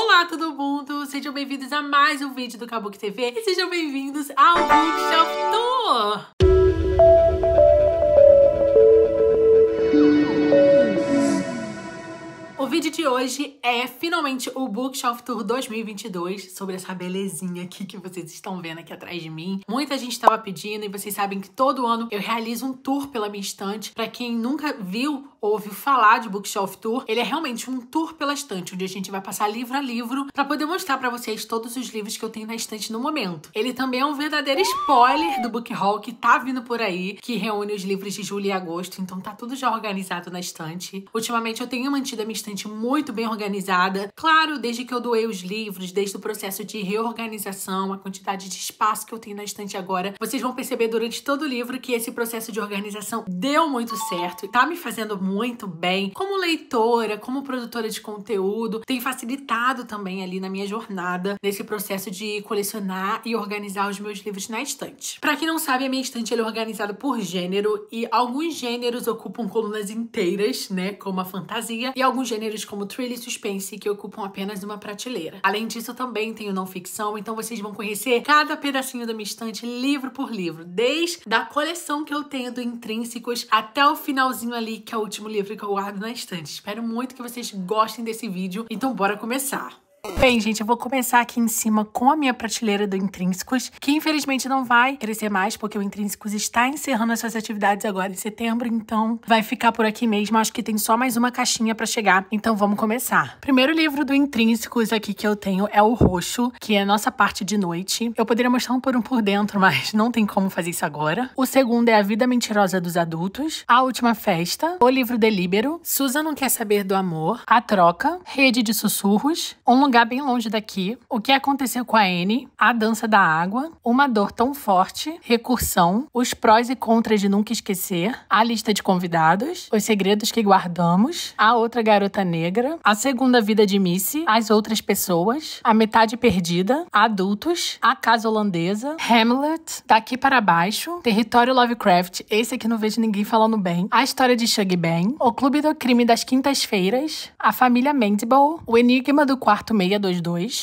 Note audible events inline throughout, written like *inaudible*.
Olá todo mundo, sejam bem-vindos a mais um vídeo do Kabuki TV e sejam bem-vindos ao Bookshelf Tour! O vídeo de hoje é finalmente o Bookshelf Tour 2022, sobre essa belezinha aqui que vocês estão vendo aqui atrás de mim. Muita gente estava pedindo e vocês sabem que todo ano eu realizo um tour pela minha estante. Para quem nunca viu ouviu falar de Bookshelf Tour, ele é realmente um tour pela estante, onde a gente vai passar livro a livro para poder mostrar para vocês todos os livros que eu tenho na estante no momento. Ele também é um verdadeiro spoiler do book haul que tá vindo por aí, que reúne os livros de julho e agosto, então tá tudo já organizado na estante. Ultimamente eu tenho mantido a minha estante muito bem organizada. Claro, desde que eu doei os livros, desde o processo de reorganização, a quantidade de espaço que eu tenho na estante agora, vocês vão perceber durante todo o livro que esse processo de organização deu muito certo, e tá me fazendo muito bem como leitora, como produtora de conteúdo, tem facilitado também ali na minha jornada nesse processo de colecionar e organizar os meus livros na estante. Para quem não sabe, a minha estante é organizada por gênero e alguns gêneros ocupam colunas inteiras, né, como a fantasia, e alguns gêneros como thriller e suspense que ocupam apenas uma prateleira. Além disso, também tenho não ficção, então vocês vão conhecer cada pedacinho da minha estante livro por livro, desde da coleção que eu tenho do Intrínsecos até o finalzinho ali que é o último livro que eu guardo na estante. Espero muito que vocês gostem desse vídeo, então bora começar! Bem, gente, eu vou começar aqui em cima com a minha prateleira do Intrínsecos, que infelizmente não vai crescer mais, porque o Intrínsecos está encerrando as suas atividades agora em setembro, então vai ficar por aqui mesmo. Acho que tem só mais uma caixinha para chegar, então vamos começar. Primeiro livro do Intrínsecos aqui que eu tenho é o Roxo, que é a nossa parte de noite. Eu poderia mostrar um por um por dentro, *laughs* mas não tem como fazer isso agora. O segundo é A Vida Mentirosa dos Adultos, A Última Festa, O Livro Delíbero, Susan Não Quer Saber do Amor, A Troca, Rede de Sussurros, Um lugar bem longe daqui. O que aconteceu com a Anne, a dança da água, uma dor tão forte, recursão, os prós e contras de nunca esquecer, a lista de convidados, os segredos que guardamos, a outra garota negra, a segunda vida de Missy, as outras pessoas, a metade perdida, adultos, a casa holandesa, Hamlet, daqui para baixo, território Lovecraft, esse aqui não vejo ninguém falando bem, a história de Shug Ben. o clube do crime das quintas-feiras, a família Mandible, o enigma do quarto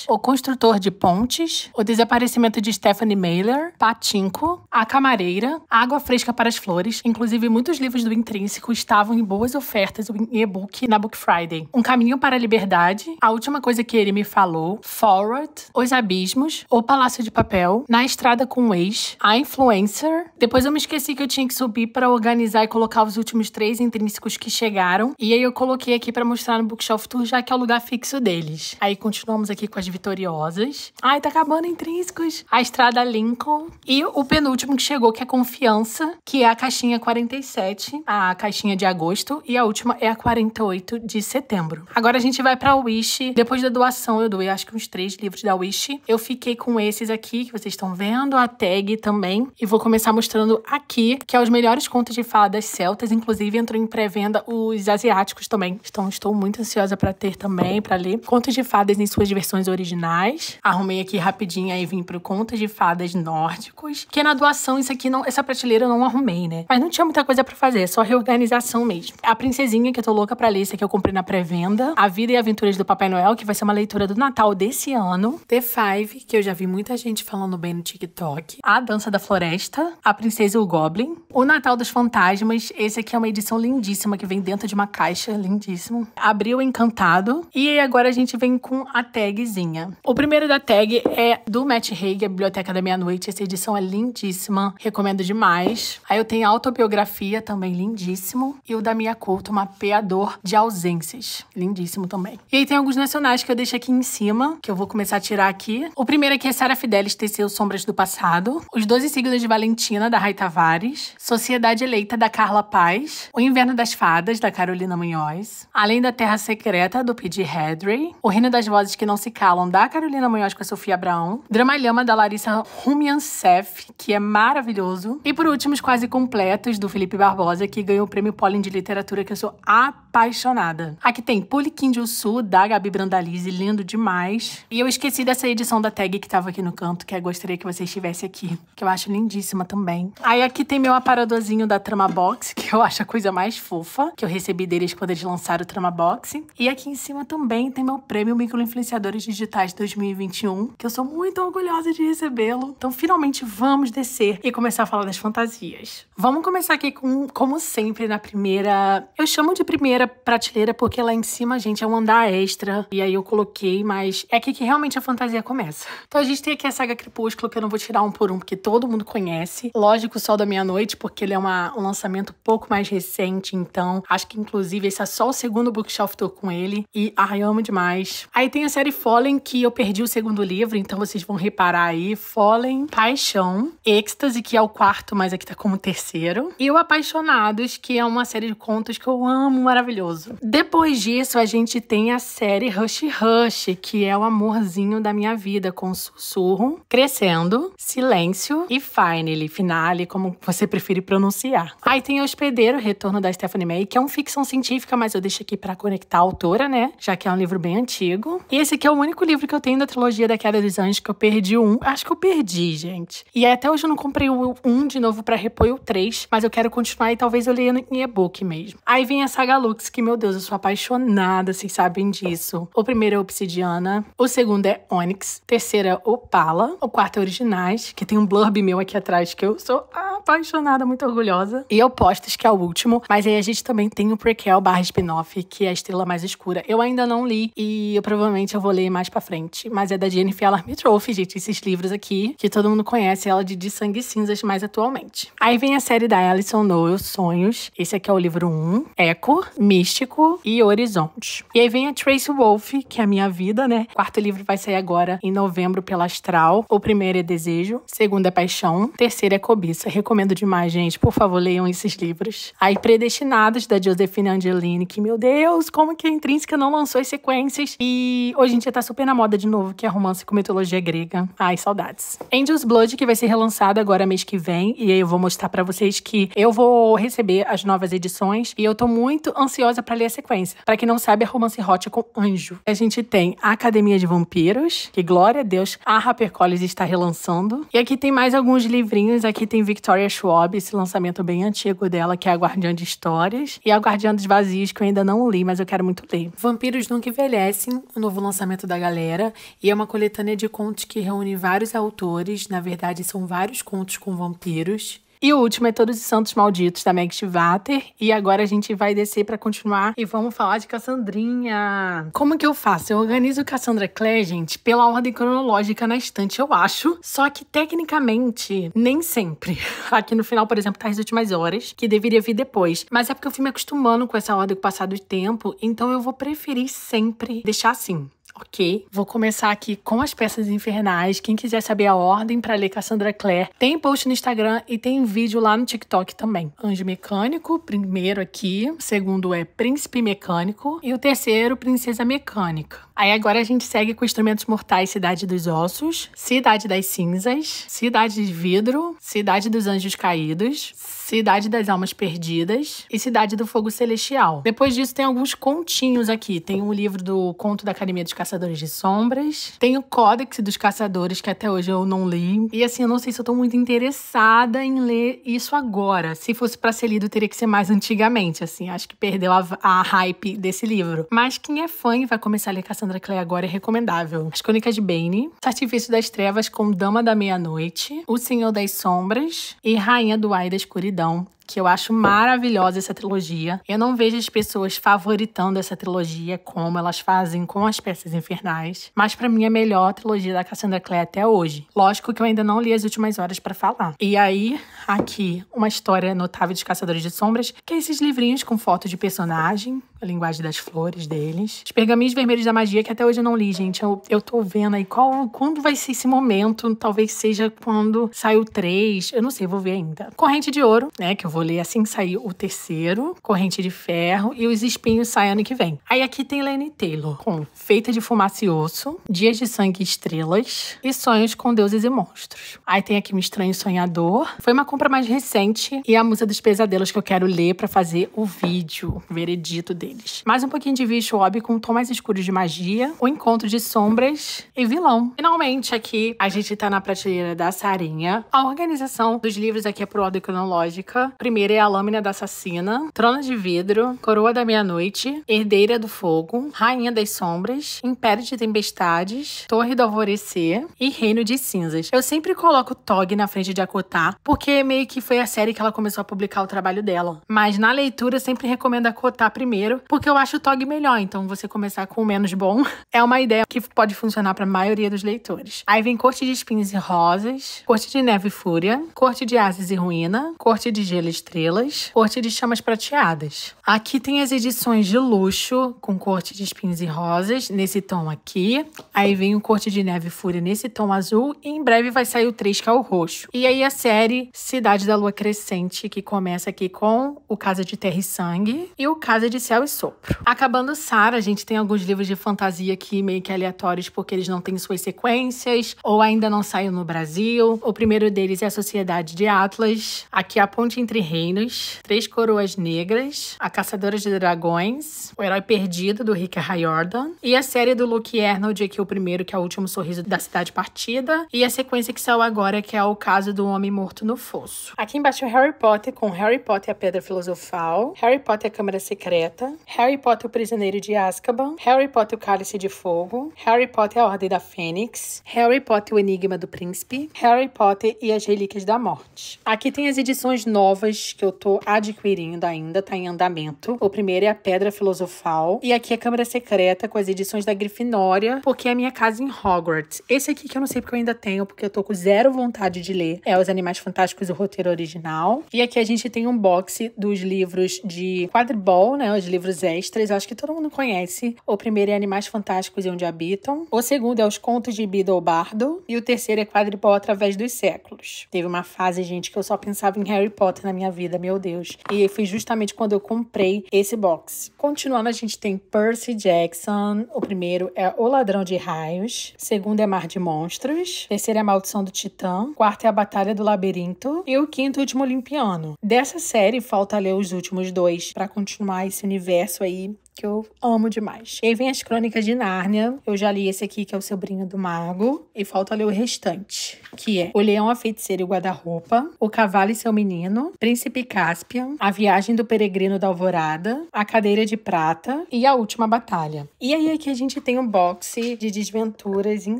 o Construtor de Pontes, O Desaparecimento de Stephanie Mailer, Patinco, A Camareira, Água Fresca para as Flores. Inclusive, muitos livros do Intrínseco estavam em boas ofertas em e-book na Book Friday. Um Caminho para a Liberdade, A Última Coisa que Ele Me Falou, Forward, Os Abismos, O Palácio de Papel, Na Estrada com o Ex, A Influencer. Depois eu me esqueci que eu tinha que subir para organizar e colocar os últimos três intrínsecos que chegaram. E aí eu coloquei aqui para mostrar no Bookshelf Tour, já que é o lugar fixo deles. Aí Continuamos aqui com as vitoriosas. Ai, tá acabando intrínsecos. A Estrada Lincoln. E o penúltimo que chegou, que é Confiança, que é a caixinha 47, a caixinha de agosto. E a última é a 48 de setembro. Agora a gente vai pra Wish. Depois da doação, eu doei acho que uns três livros da Wish. Eu fiquei com esses aqui, que vocês estão vendo. A tag também. E vou começar mostrando aqui, que é os melhores contos de fadas celtas. Inclusive, entrou em pré-venda os asiáticos também. Então, estou muito ansiosa para ter também, para ler. Contos de fadas em suas versões originais. Arrumei aqui rapidinho aí vim pro Contas de Fadas Nórdicos, que na doação isso aqui não, essa prateleira eu não arrumei, né? Mas não tinha muita coisa para fazer, é só reorganização mesmo. A Princesinha, que eu tô louca pra ler, isso que eu comprei na pré-venda. A Vida e Aventuras do Papai Noel, que vai ser uma leitura do Natal desse ano. The Five, que eu já vi muita gente falando bem no TikTok. A Dança da Floresta, A Princesa e o Goblin. O Natal dos Fantasmas, esse aqui é uma edição lindíssima, que vem dentro de uma caixa, lindíssimo. Abril Encantado. E agora a gente vem com a tagzinha. O primeiro da tag é do Matt Haig, a Biblioteca da Meia-Noite. Essa edição é lindíssima, recomendo demais. Aí eu tenho a autobiografia, também lindíssimo. E o da Mia Couto, Mapeador de Ausências. Lindíssimo também. E aí tem alguns nacionais que eu deixo aqui em cima, que eu vou começar a tirar aqui. O primeiro aqui é Sara Fidelis, Teceu Sombras do Passado. Os Doze Signos de Valentina, da Rai Tavares. Sociedade Eleita, da Carla Paz. O Inverno das Fadas, da Carolina Munhoz. Além da Terra Secreta, do G Hedry. O Reino das Vozes que Não Se Calam, da Carolina Munhoz com a Sofia Abraão. Dramalhama, da Larissa Rumiancef, que é maravilhoso. E por último, os quase completos, do Felipe Barbosa, que ganhou o prêmio Pollen de Literatura, que eu sou apaixonada. Aqui tem Puliquim de Sul, da Gabi Brandalize, lindo demais. E eu esqueci dessa edição da tag que tava aqui no canto, que eu gostaria que você estivesse aqui, que eu acho lindíssima também. Aí aqui tem meu aparadorzinho da Trama Box, *laughs* que eu acho a coisa mais fofa, que eu recebi deles quando eles lançaram o Trama Box. E aqui em cima também tem meu prêmio Micro Influenciadores Digitais 2021, que eu sou muito orgulhosa de recebê-lo. Então, finalmente vamos descer e começar a falar das fantasias. Vamos começar aqui com, como sempre, na primeira. Eu chamo de primeira prateleira porque lá em cima, gente, é um andar extra. E aí eu coloquei, mas é aqui que realmente a fantasia começa. Então a gente tem aqui a saga Crepúsculo, que eu não vou tirar um por um, porque todo mundo conhece. Lógico, o Sol da Meia-Noite, porque ele é uma, um lançamento pouco mais recente, então acho que inclusive esse é só o segundo bookshelf tour com ele. E ai, eu amo demais. Aí tem a série Fallen, que eu perdi o segundo livro, então vocês vão reparar aí. Fallen, Paixão, Êxtase, que é o quarto, mas aqui tá como terceiro. E o Apaixonados, que é uma série de contos que eu amo, maravilhoso. Depois disso, a gente tem a série Rush Rush, que é o amorzinho da minha vida, com Sussurro, Crescendo, Silêncio e Finally, Finale, como você prefere pronunciar. Aí tem Hospedeiro, Retorno da Stephanie May, que é um ficção científica, mas eu deixo aqui para conectar a autora, né? Já que é um livro bem antigo. E esse aqui é o único livro que eu tenho da trilogia da Queda dos Anjos, que eu perdi um. Acho que eu perdi, gente. E até hoje eu não comprei o um de novo para repor o três mas eu quero continuar e talvez eu leia em e-book mesmo. Aí vem a Saga Lux, que, meu Deus, eu sou apaixonada, vocês sabem disso. O primeiro é Obsidiana, o segundo é Onyx, terceiro é Opala, o quarto é Originais, que tem um blurb meu aqui atrás que eu sou apaixonada, muito orgulhosa. E Opostos, que é o último, mas aí a gente também tem o prequel barra spin-off, que é a Estrela Mais Escura. Eu ainda não li e eu provavelmente provavelmente eu vou ler mais pra frente. Mas é da Jennifer Alarmitroff, gente, esses livros aqui, que todo mundo conhece ela de De Sangue Cinzas mais atualmente. Aí vem a série da Alison Noel, Sonhos. Esse aqui é o livro 1, Eco, Místico e Horizonte. E aí vem a Tracy Wolfe, que é a minha vida, né? O quarto livro vai sair agora em novembro pela Astral. O primeiro é Desejo, segundo é Paixão, terceiro é Cobiça. Recomendo demais, gente. Por favor, leiam esses livros. Aí Predestinados, da Josefina Angelini, que, meu Deus, como que a é Intrínseca não lançou as sequências. E hoje em dia tá super na moda de novo, que é romance com mitologia grega. Ai, saudades. Angel's Blood, que vai ser relançado agora mês que vem, e aí eu vou mostrar para vocês que eu vou receber as novas edições e eu tô muito ansiosa para ler a sequência. Para quem não sabe, é romance hot com anjo. A gente tem a Academia de Vampiros, que glória a Deus, a HarperCollins está relançando. E aqui tem mais alguns livrinhos, aqui tem Victoria Schwab, esse lançamento bem antigo dela, que é a Guardiã de Histórias, e a Guardiã dos Vazios, que eu ainda não li, mas eu quero muito ler. Vampiros nunca envelhecem, novo lançamento da galera e é uma coletânea de contos que reúne vários autores, na verdade são vários contos com vampiros. E o último é Todos os Santos Malditos, da Meg Schwatter. E agora a gente vai descer para continuar e vamos falar de Cassandrinha. Como que eu faço? Eu organizo Cassandra Clare, gente, pela ordem cronológica na estante, eu acho. Só que, tecnicamente, nem sempre. *laughs* Aqui no final, por exemplo, tá as últimas horas, que deveria vir depois. Mas é porque eu fui me acostumando com essa ordem com o passar do tempo, então eu vou preferir sempre deixar assim. Ok. Vou começar aqui com as peças infernais. Quem quiser saber a ordem para ler Cassandra Clare, tem post no Instagram e tem vídeo lá no TikTok também. Anjo Mecânico, primeiro aqui. segundo é Príncipe Mecânico. E o terceiro, Princesa Mecânica. Aí agora a gente segue com Instrumentos Mortais Cidade dos Ossos, Cidade das Cinzas, Cidade de Vidro, Cidade dos Anjos Caídos, Cidade das Almas Perdidas e Cidade do Fogo Celestial. Depois disso, tem alguns continhos aqui. Tem um livro do Conto da Academia dos Caçadores de Sombras. Tem o Códex dos Caçadores, que até hoje eu não li. E assim, eu não sei se eu tô muito interessada em ler isso agora. Se fosse para ser lido, teria que ser mais antigamente, assim. Acho que perdeu a, a hype desse livro. Mas quem é fã e vai começar a ler Cassandra Clare agora é recomendável. As Crônicas de Bane, Artifício das Trevas com Dama da Meia-Noite, O Senhor das Sombras e Rainha do Ai da Escuridão escuridão que eu acho maravilhosa essa trilogia. Eu não vejo as pessoas favoritando essa trilogia como elas fazem com as peças infernais, mas para mim é a melhor trilogia da Cassandra Clare até hoje. Lógico que eu ainda não li as últimas horas para falar. E aí, aqui, uma história notável dos Caçadores de Sombras, que é esses livrinhos com fotos de personagem, a linguagem das flores deles. Os pergaminhos vermelhos da magia, que até hoje eu não li, gente. Eu, eu tô vendo aí qual, quando vai ser esse momento. Talvez seja quando saiu três. Eu não sei, vou ver ainda. Corrente de ouro, né? Que eu vou ler assim sair o terceiro, Corrente de Ferro, e Os Espinhos saem ano que vem. Aí aqui tem Lenny Taylor, com Feita de Fumaça e Osso, Dias de Sangue e Estrelas e Sonhos com Deuses e Monstros. Aí tem aqui Um Estranho Sonhador. Foi uma compra mais recente e A Musa dos Pesadelos que eu quero ler para fazer o vídeo, o veredito deles. Mais um pouquinho de Vishwob com tom mais escuro de magia, O Encontro de Sombras e Vilão. Finalmente aqui a gente tá na prateleira da Sarinha. A organização dos livros aqui é pro ordem cronológica primeira é A Lâmina da Assassina, Trono de Vidro, Coroa da Meia-Noite, Herdeira do Fogo, Rainha das Sombras, Império de Tempestades, Torre do Alvorecer e Reino de Cinzas. Eu sempre coloco Tog na frente de Akotá, porque meio que foi a série que ela começou a publicar o trabalho dela. Mas na leitura eu sempre recomendo Akotá primeiro, porque eu acho o Tog melhor, então você começar com o menos bom *laughs* é uma ideia que pode funcionar para a maioria dos leitores. Aí vem Corte de Espinhos e Rosas, Corte de Neve e Fúria, Corte de Asas e Ruína, Corte de Gelo e estrelas, corte de chamas prateadas. Aqui tem as edições de luxo, com corte de espinhos e rosas, nesse tom aqui. Aí vem o corte de neve e fúria nesse tom azul, e em breve vai sair o 3, que é o roxo. E aí a série Cidade da Lua Crescente, que começa aqui com o Casa de Terra e Sangue e o Casa de Céu e Sopro. Acabando Sara, a gente tem alguns livros de fantasia aqui meio que aleatórios, porque eles não têm suas sequências, ou ainda não saíram no Brasil. O primeiro deles é a Sociedade de Atlas. Aqui é a ponte entre Reinos, Três Coroas Negras, A Caçadora de Dragões, O Herói Perdido, do Rick Riordan, e a série do Luke Arnold, que é o primeiro, que é o último sorriso da cidade partida, e a sequência que saiu agora, que é o caso do homem morto no fosso. Aqui embaixo é Harry Potter, com Harry Potter e a Pedra Filosofal, Harry Potter e a Câmara Secreta, Harry Potter e o Prisioneiro de Azkaban, Harry Potter e o Cálice de Fogo, Harry Potter e a Ordem da Fênix, Harry Potter e o Enigma do Príncipe, Harry Potter e as Relíquias da Morte. Aqui tem as edições novas que eu tô adquirindo ainda, tá em andamento. O primeiro é A Pedra Filosofal. E aqui é Câmara Secreta, com as edições da Grifinória, porque é a minha casa em Hogwarts. Esse aqui que eu não sei porque eu ainda tenho, porque eu tô com zero vontade de ler, é Os Animais Fantásticos, o roteiro original. E aqui a gente tem um boxe dos livros de quadribol, né? Os livros extras, eu acho que todo mundo conhece. O primeiro é Animais Fantásticos e Onde Habitam. O segundo é Os Contos de Beedle Bardo. E o terceiro é Quadribol Através dos Séculos. Teve uma fase, gente, que eu só pensava em Harry Potter na minha minha vida, meu Deus. E foi justamente quando eu comprei esse box. Continuando, a gente tem Percy Jackson. O primeiro é O Ladrão de Raios. O segundo é Mar de Monstros. O terceiro é A Maldição do Titã. O quarto é A Batalha do Labirinto. E o quinto, Último Olimpiano. Dessa série, falta ler os últimos dois para continuar esse universo aí que eu amo demais. E aí vem as Crônicas de Nárnia. Eu já li esse aqui, que é o Sobrinho do Mago. E falta ler o restante, que é O Leão, a Feiticeira e o Guarda-Roupa, O Cavalo e Seu Menino, Príncipe Caspian, A Viagem do Peregrino da Alvorada, A Cadeira de Prata e A Última Batalha. E aí aqui a gente tem um boxe de desventuras em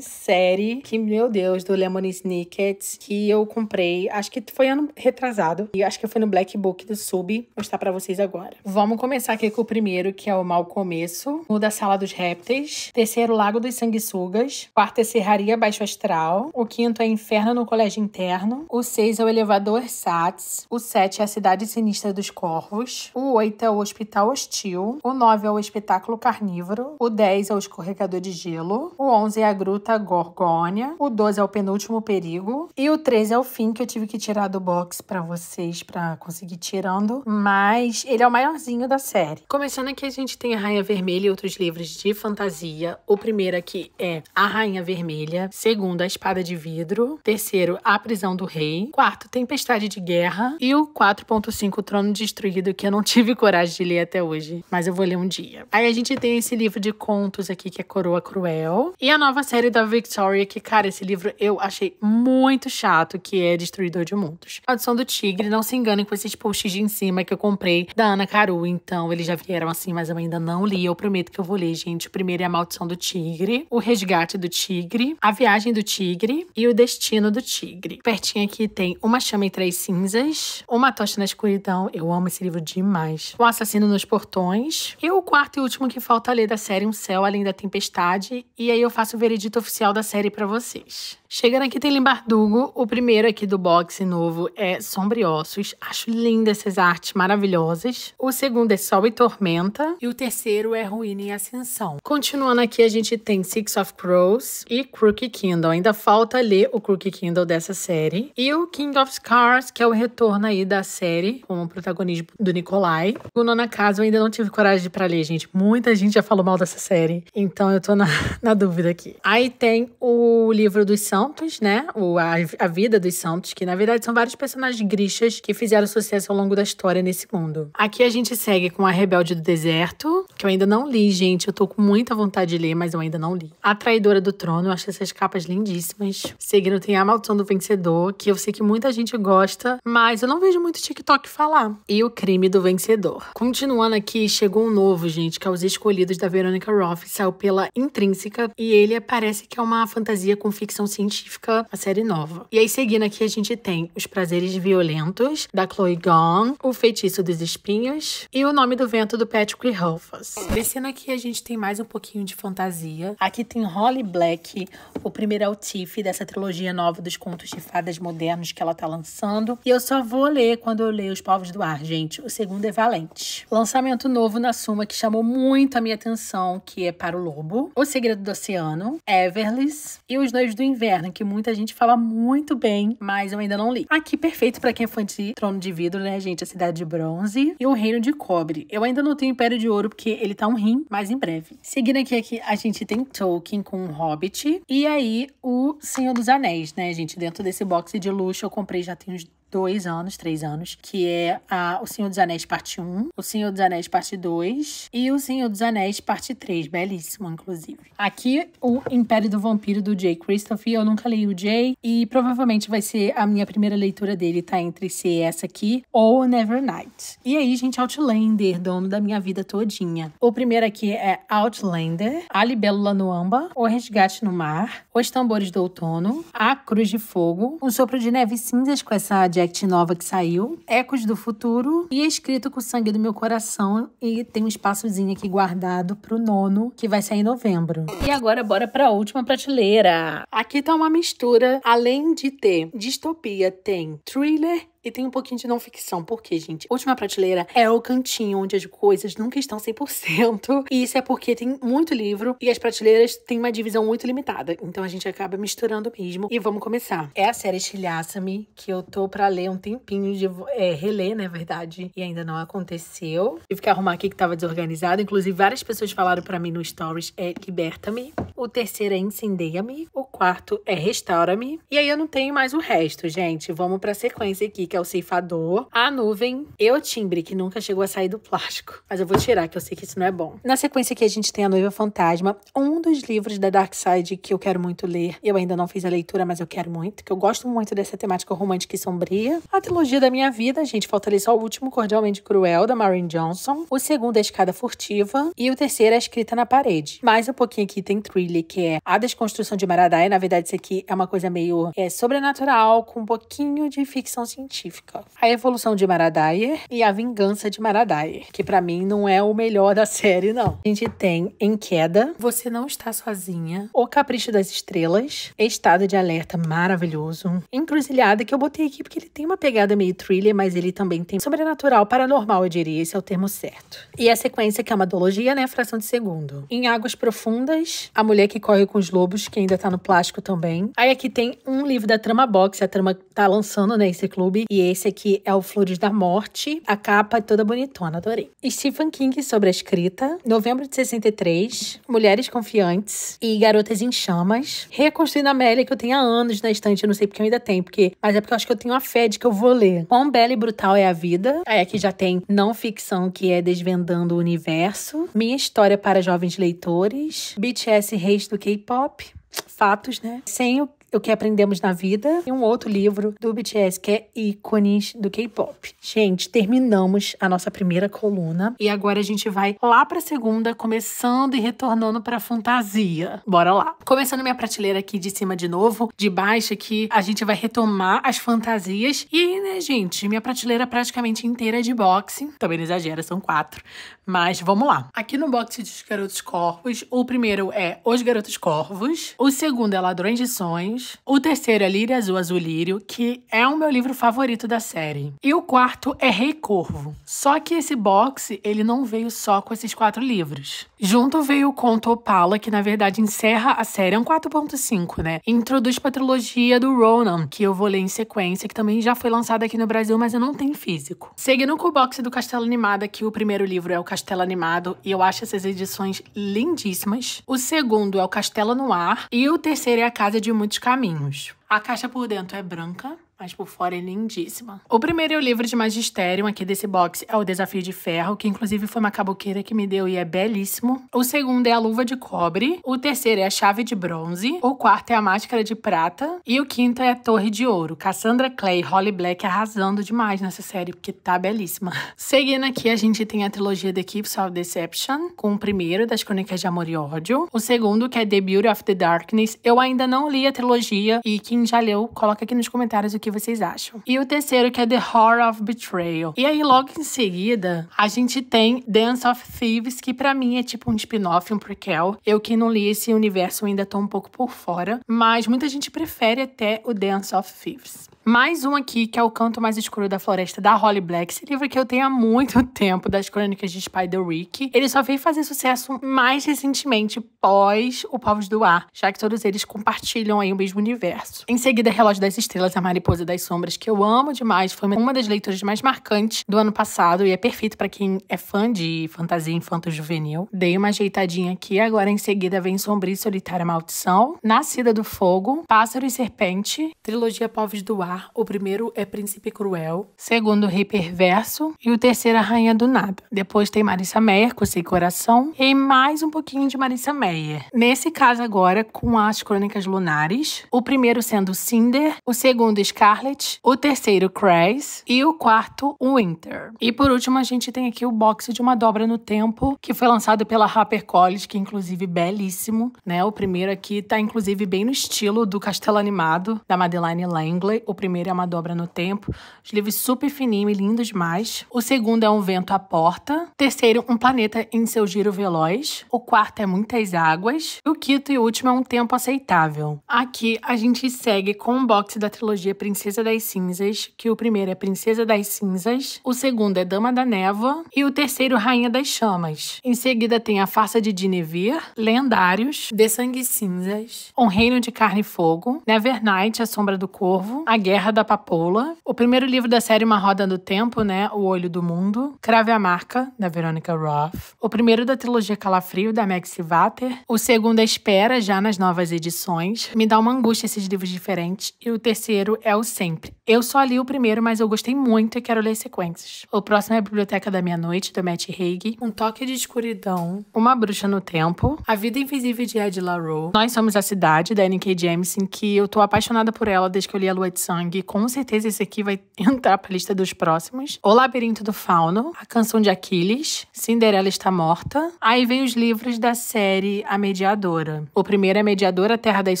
série, que, meu Deus, do Lemony Snicket, que eu comprei, acho que foi ano retrasado, e acho que foi no Black Book do Sub. Vou mostrar pra vocês agora. Vamos começar aqui com o primeiro, que é o Mau Começo. O da Sala dos Répteis. Terceiro, Lago dos Sanguessugas. Quarto é Serraria Baixo Astral. O quinto é Inferno no Colégio Interno. O seis é o Elevador Sats. O sete é a Cidade Sinistra dos Corvos. O oito é o Hospital Hostil. O nove é o Espetáculo Carnívoro. O dez é o Escorregador de Gelo. O onze é a Gruta Gorgônia. O doze é o Penúltimo Perigo. E o treze é o fim que eu tive que tirar do box para vocês para conseguir tirando. Mas ele é o maiorzinho da série. Começando aqui, a gente gente tem A Rainha Vermelha e outros livros de fantasia. O primeiro aqui é A Rainha Vermelha. Segundo, A Espada de Vidro. Terceiro, A Prisão do Rei. Quarto, Tempestade de Guerra. E o 4.5, Trono Destruído, que eu não *laughs* tive coragem de ler até hoje, mas eu vou ler um dia. Aí a gente tem esse livro de contos aqui, que é Coroa Cruel. E a nova série da Victoria, que, cara, esse livro eu achei muito chato, que é Destruidor de Mundos. A Audição do Tigre, não se enganem com esses posts de em cima que eu comprei da Ana Caru, então eles já vieram assim mais ou menos ainda não li. Eu prometo que eu vou ler, gente. O primeiro é A Maldição do Tigre, O Resgate do Tigre, A Viagem do Tigre e O Destino do Tigre. Pertinho aqui tem Uma Chama em Três Cinzas, Uma Tocha na Escuridão. Eu amo esse livro demais. O Assassino nos Portões e o quarto e último que falta ler da série Um Céu Além da Tempestade. E aí eu faço o veredito oficial da série para vocês. Chegando aqui tem Limbardugo, o primeiro aqui do boxe novo é Sombriossos, acho lindas essas artes maravilhosas. O segundo é Sol e Tormenta. E o terceiro é Ruína e Ascensão. Continuando aqui a gente tem Six of Crows e Crooked Kindle, ainda falta ler o Crooked Kindle dessa série. E o King of Scars, que é o retorno aí da série, com o protagonismo do Nikolai. O Nona Casa eu ainda não tive coragem para pra ler, gente, muita gente já falou mal dessa série, então eu tô na, *laughs* na dúvida aqui. Aí tem o livro dos santos, né? O a, a vida dos santos, que na verdade são vários personagens grichas que fizeram sucesso ao longo da história nesse mundo. Aqui a gente segue com A Rebelde do Deserto, que eu ainda não li, gente. Eu tô com muita vontade de ler, mas eu ainda não li. A Traidora do Trono, eu acho essas capas lindíssimas. Seguindo tem A Maldição do Vencedor, que eu sei que muita gente gosta, mas eu não vejo muito TikTok falar. E O Crime do Vencedor. Continuando aqui, chegou um novo, gente, que é Os Escolhidos da Veronica Roth, saiu pela Intrínseca, e ele parece que é uma fantasia com ficção científica científica, a série nova. E aí, seguindo aqui, a gente tem Os Prazeres Violentos, da Chloe Gong, O Feitiço dos Espinhos e O Nome do Vento, do Patrick Rothfuss. Descendo aqui, a gente tem mais um pouquinho de fantasia. Aqui tem Holly Black, o primeiro altif dessa trilogia nova dos contos de fadas modernos que ela tá lançando. E eu só vou ler quando eu ler Os Povos do Ar, gente. O segundo é Valente. Lançamento novo na Suma que chamou muito a minha atenção, que é Para o Lobo, O Segredo do Oceano, Everless e Os Noivos do Inverno moderna, que muita gente fala muito bem, mas eu ainda não li. Aqui, perfeito para quem é fã de Trono de Vidro, né, gente? A Cidade de Bronze e o Reino de Cobre. Eu ainda não tenho Império de Ouro, porque ele tá um rim, mas em breve. Seguindo aqui, aqui a gente tem Tolkien com o Hobbit e aí o Senhor dos Anéis, né, gente? Dentro desse box de luxo, eu comprei já tem uns dois anos, três anos, que é a O Senhor dos Anéis Parte 1, O Senhor dos Anéis Parte 2 e O Senhor dos Anéis Parte 3. Belíssimo, inclusive. Aqui, o Império do Vampiro, do Jay Christopher, Eu nunca li o Jay e provavelmente vai ser a minha primeira leitura dele, tá entre ser essa aqui ou Never Night. E aí, gente, Outlander, dono da minha vida todinha. O primeiro aqui é Outlander, A Libélula no Amba, O Resgate no Mar, Os Tambores do Outono, A Cruz de Fogo, Um Sopro de Neve Cinzas com essa Jack Direct nova que saiu, Ecos do Futuro e Escrito com o Sangue do Meu Coração. E tem um espaçozinho aqui guardado pro nono, que vai sair em novembro. E agora bora pra última prateleira. Aqui tá uma mistura, além de ter distopia, tem thriller e tem um pouquinho de não ficção, porque, gente, Última Prateleira é o cantinho onde as coisas nunca estão 100%. *laughs* E isso é porque tem muito livro e as prateleiras têm uma divisão muito limitada. Então a gente acaba misturando mesmo. E vamos começar. É a série Estilhaça-me, que eu tô pra ler um tempinho, de é, reler, na né, verdade, e ainda não aconteceu. Tive que arrumar aqui que tava desorganizado. Inclusive, várias pessoas falaram para mim no Stories: é Liberta-me. O terceiro é Incendeia-me. O quarto é Restaura-me. E aí eu não tenho mais o resto, gente. Vamos pra sequência aqui, que que é o ceifador, a nuvem e o timbre, que nunca chegou a sair do plástico. Mas eu vou tirar, que eu sei que isso não é bom. Na sequência aqui, a gente tem A Noiva Fantasma, um dos livros da Dark Side que eu quero muito ler. Eu ainda não fiz a leitura, mas eu quero muito, que eu gosto muito dessa temática romântica e sombria. A trilogia da minha vida, gente, falta ler só o último, Cordialmente Cruel, da Marine Johnson. O segundo é Escada Furtiva. E o terceiro é Escrita na Parede. Mais um pouquinho aqui tem Trilly, que é A Desconstrução de Maradai. Na verdade, isso aqui é uma coisa meio é, sobrenatural, com um pouquinho de ficção científica científica. A evolução de Maradaier e a vingança de Maradaier, que para mim não é o melhor da série, não. A gente tem Em Queda, Você Não Está Sozinha, O Capricho das Estrelas, Estado de Alerta maravilhoso, Encruzilhada, que eu botei aqui porque ele tem uma pegada meio thriller, mas ele também tem sobrenatural, paranormal, eu diria, esse é o termo certo. E a sequência, que é uma dologia, né, fração de segundo. Em Águas Profundas, A Mulher que Corre com os Lobos, que ainda tá no plástico também. Aí aqui tem um livro da Trama Box, a Trama tá lançando, né, esse clube, e esse aqui é o Flores da Morte. A capa é toda bonitona, adorei. Stephen King sobre a escrita, novembro de 63, Mulheres Confiantes e Garotas em Chamas. Reconstruindo a Amélia, que eu tenho há anos na estante, eu não sei porque eu ainda tenho, porque, mas é porque eu acho que eu tenho a fé de que eu vou ler. Quão bela e brutal é a vida. Aí é, aqui já tem não ficção, que é Desvendando o Universo. Minha História para Jovens Leitores. BTS Reis do K-Pop fatos, né? Sem o o que Aprendemos na Vida, e um outro livro do BTS que é Ícones do K-pop. Gente, terminamos a nossa primeira coluna e agora a gente vai lá para a segunda, começando e retornando para fantasia. Bora lá. Começando minha prateleira aqui de cima de novo, de baixo aqui, a gente vai retomar as fantasias. E aí, né, gente, minha prateleira praticamente inteira é de boxe. Também não exagera, são quatro. Mas vamos lá. Aqui no boxe dos Garotos Corvos, o primeiro é Os Garotos Corvos, o segundo é Ladrões de Sonhos, o terceiro é Lírio Azul Azul Lírio, que é o meu livro favorito da série. E o quarto é Rei Corvo. Só que esse boxe, ele não veio só com esses quatro livros. Junto veio o conto Opala, que na verdade encerra a série, é um 4.5, né? introduz pra trilogia do Ronan, que eu vou ler em sequência, que também já foi lançada aqui no Brasil, mas eu não tenho físico. Seguindo com o box do Castelo Animado, aqui o primeiro livro é o Castelo Animado, e eu acho essas edições lindíssimas. O segundo é o Castelo no Ar, e o terceiro é a Casa de Muitos Caminhos. A caixa por dentro é branca, mas por fora é lindíssima. O primeiro é o livro de magistério aqui desse box é o Desafio de Ferro, que inclusive foi uma caboqueira que me deu e é belíssimo. O segundo é a Luva de Cobre, o terceiro é a Chave de Bronze, o quarto é a Máscara de Prata e o quinto é a Torre de Ouro. Cassandra Clay e Holly Black arrasando demais nessa série, porque tá belíssima. *laughs* Seguindo aqui, a gente tem a trilogia The Keeps of Deception, com o primeiro das Crônicas de Amor e Ódio, o segundo que é The Beauty of the Darkness. Eu ainda não li a trilogia e quem já leu, coloca aqui nos comentários o que que vocês acham. E o terceiro que é The Horror of Betrayal. E aí logo em seguida a gente tem Dance of Thieves, que para mim é tipo um spin-off, um prequel. Eu que não li esse universo ainda tô um pouco por fora, mas muita gente prefere até o Dance of Thieves. Mais um aqui, que é o Canto Mais Escuro da Floresta, da Holly Black. Esse livro que eu tenho há muito *laughs* tempo, das crônicas de Spider Rick. Ele só veio fazer sucesso mais recentemente, pós O Povos do Ar, já que todos eles compartilham aí o mesmo universo. Em seguida, Relógio das Estrelas, A Mariposa das Sombras, que eu amo demais. Foi uma das leituras mais marcantes do ano passado e é perfeito para quem é fã de fantasia infanto-juvenil. Dei uma ajeitadinha aqui. Agora, em seguida, vem Sombrio e Solitária Maldição, Nascida do Fogo, Pássaro e Serpente, Trilogia Povos do Ar, o primeiro é Príncipe Cruel, segundo Rei Perverso e o terceiro é a Rainha do Nada. Depois tem Marissa Meyer com Sem Coração e mais um pouquinho de Marissa Meyer. Nesse caso agora com as Crônicas Lunares, o primeiro sendo Cinder, o segundo Scarlet, o terceiro Craze e o quarto Winter. E por último a gente tem aqui o boxe de uma dobra no tempo que foi lançado pela HarperCollins, que é inclusive belíssimo, né? O primeiro aqui tá inclusive bem no estilo do Castelo Animado da Madeline Langley. O primeiro é Uma Dobra no Tempo. Os livros super fininhos e lindos demais. O segundo é Um Vento à Porta. O terceiro, Um Planeta em Seu Giro Veloz. O quarto é Muitas Águas. E o quinto e último é Um Tempo Aceitável. Aqui a gente segue com um box da trilogia Princesa das Cinzas, que o primeiro é Princesa das Cinzas. O segundo é Dama da Névoa. E o terceiro, Rainha das Chamas. Em seguida tem A Farsa de Dinevir, Lendários, De Sangue Cinzas, Um Reino de Carne e Fogo, Nevernight, A Sombra do Corvo, A Guerra Guerra da Papoula, o primeiro livro da série Uma Roda do Tempo, né, O Olho do Mundo, Crave a Marca, da Veronica Roth, o primeiro da trilogia Calafrio, da Meg Sivater, o segundo Espera, já nas novas edições, me dá uma angústia esses livros diferentes, e o terceiro é O Sempre. Eu só li o primeiro, mas eu gostei muito e quero ler sequências. O próximo é a Biblioteca da Meia-Noite, do Matt Haig, Um Toque de Escuridão, Uma Bruxa no Tempo, A Vida Invisível de Ed LaRoe, Nós Somos a Cidade, da N.K. Jameson, que eu tô apaixonada por ela desde que eu li A Lua de Sangue, Yang, com certeza esse aqui vai *laughs* entrar pra lista dos próximos. O Labirinto do Fauno, A Canção de Aquiles, Cinderela Está Morta. Aí vem os livros da série A Mediadora. O primeiro é Mediadora Terra das